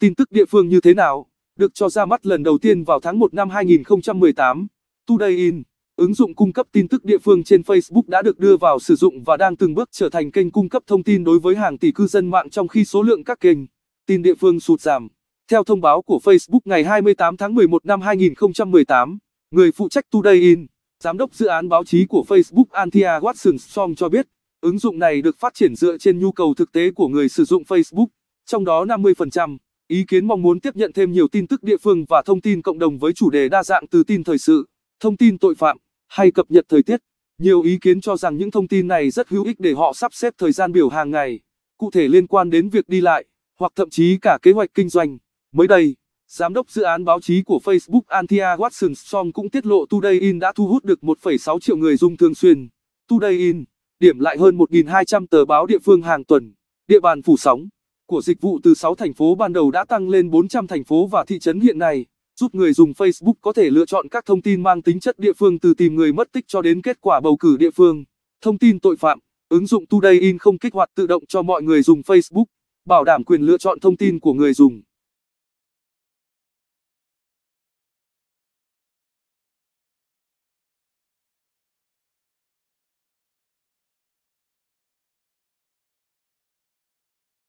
Tin tức địa phương như thế nào? Được cho ra mắt lần đầu tiên vào tháng 1 năm 2018. Today In, ứng dụng cung cấp tin tức địa phương trên Facebook đã được đưa vào sử dụng và đang từng bước trở thành kênh cung cấp thông tin đối với hàng tỷ cư dân mạng trong khi số lượng các kênh tin địa phương sụt giảm. Theo thông báo của Facebook ngày 28 tháng 11 năm 2018, người phụ trách Today In, giám đốc dự án báo chí của Facebook Antia Watson Song cho biết, ứng dụng này được phát triển dựa trên nhu cầu thực tế của người sử dụng Facebook, trong đó 50% ý kiến mong muốn tiếp nhận thêm nhiều tin tức địa phương và thông tin cộng đồng với chủ đề đa dạng từ tin thời sự, thông tin tội phạm hay cập nhật thời tiết. Nhiều ý kiến cho rằng những thông tin này rất hữu ích để họ sắp xếp thời gian biểu hàng ngày, cụ thể liên quan đến việc đi lại hoặc thậm chí cả kế hoạch kinh doanh. Mới đây, giám đốc dự án báo chí của Facebook Antia Watson Song cũng tiết lộ Today In đã thu hút được 1,6 triệu người dùng thường xuyên. Today In điểm lại hơn 1.200 tờ báo địa phương hàng tuần, địa bàn phủ sóng của dịch vụ từ 6 thành phố ban đầu đã tăng lên 400 thành phố và thị trấn hiện nay, giúp người dùng Facebook có thể lựa chọn các thông tin mang tính chất địa phương từ tìm người mất tích cho đến kết quả bầu cử địa phương, thông tin tội phạm. Ứng dụng Today In không kích hoạt tự động cho mọi người dùng Facebook, bảo đảm quyền lựa chọn thông tin của người dùng.